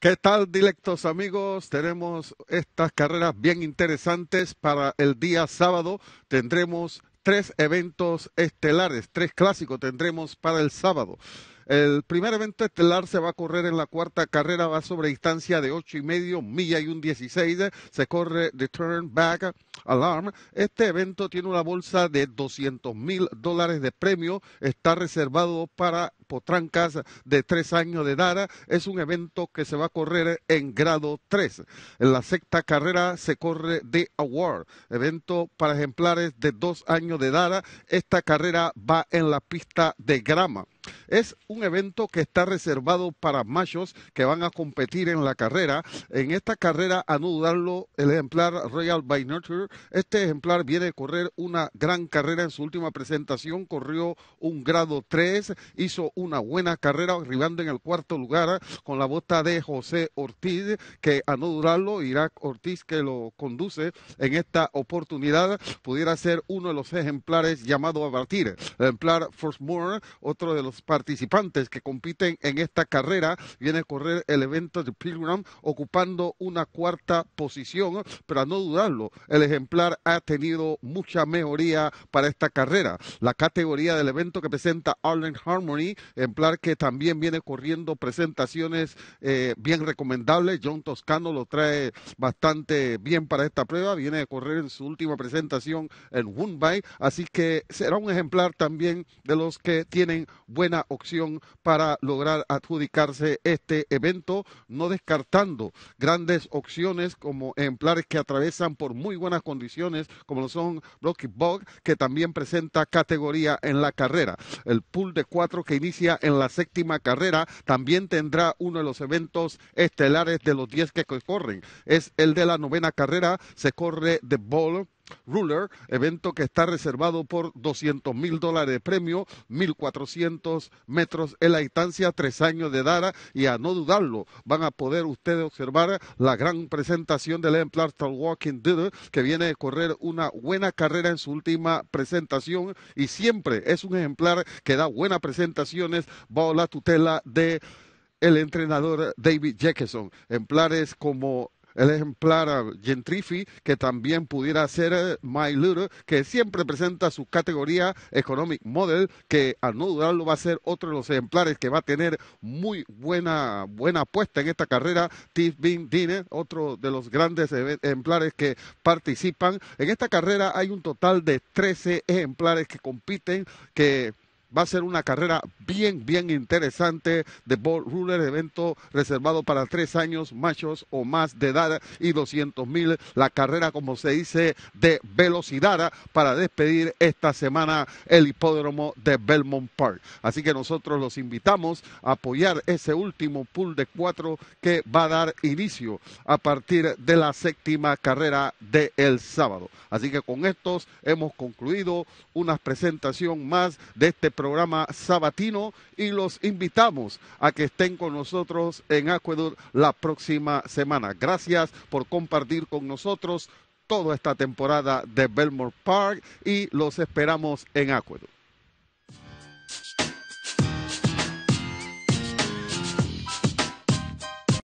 ¿Qué tal, directos amigos? Tenemos estas carreras bien interesantes para el día sábado. Tendremos tres eventos estelares, tres clásicos tendremos para el sábado. El primer evento estelar se va a correr en la cuarta carrera, va sobre distancia de ocho y medio, milla y un 16. Se corre de turn back Alarm. Este evento tiene una bolsa de 200 mil dólares de premio. Está reservado para potrancas de tres años de dara Es un evento que se va a correr en grado 3. En la sexta carrera se corre The Award, evento para ejemplares de dos años de edad. Esta carrera va en la pista de grama. Es un evento que está reservado para machos que van a competir en la carrera. En esta carrera anudarlo el ejemplar Royal by nurture este ejemplar viene de correr una gran carrera en su última presentación, corrió un grado 3, hizo una buena carrera arribando en el cuarto lugar con la bota de José Ortiz, que a no durarlo, Irak Ortiz que lo conduce en esta oportunidad, pudiera ser uno de los ejemplares llamado a partir, El ejemplar More, otro de los participantes que compiten en esta carrera, viene a correr el evento de Pilgrim ocupando una cuarta posición, pero a no dudarlo, el ejemplar ha tenido mucha mejoría para esta carrera. La categoría del evento que presenta Arlen Harmony, ejemplar que también viene corriendo presentaciones eh, bien recomendables. John Toscano lo trae bastante bien para esta prueba. Viene a correr en su última presentación en Wunbai, así que será un ejemplar también de los que tienen buena opción para lograr adjudicarse este evento, no descartando grandes opciones como ejemplares que atravesan por muy buenas condiciones como lo son Rocky Bog, que también presenta categoría en la carrera. El pool de cuatro que inicia en la séptima carrera también tendrá uno de los eventos estelares de los diez que corren. Es el de la novena carrera, se corre de Ball Ruler, evento que está reservado por 200 mil dólares de premio, 1.400 metros en la distancia, tres años de Dara y a no dudarlo van a poder ustedes observar la gran presentación del ejemplar Star Walking Dead que viene de correr una buena carrera en su última presentación y siempre es un ejemplar que da buenas presentaciones bajo la tutela de el entrenador David Jackson. Ejemplares como el ejemplar ah, Gentrifi, que también pudiera ser eh, My Little, que siempre presenta su categoría Economic Model, que al no dudarlo va a ser otro de los ejemplares que va a tener muy buena, buena apuesta en esta carrera. Bing Dinner otro de los grandes ejemplares que participan. En esta carrera hay un total de 13 ejemplares que compiten, que Va a ser una carrera bien, bien interesante de Ball Ruler, evento reservado para tres años, machos o más de edad y 200 mil. La carrera, como se dice, de velocidad para despedir esta semana el hipódromo de Belmont Park. Así que nosotros los invitamos a apoyar ese último pool de cuatro que va a dar inicio a partir de la séptima carrera del el sábado. Así que con estos hemos concluido una presentación más de este programa sabatino y los invitamos a que estén con nosotros en Acuedur la próxima semana. Gracias por compartir con nosotros toda esta temporada de Belmore Park y los esperamos en Acuedur.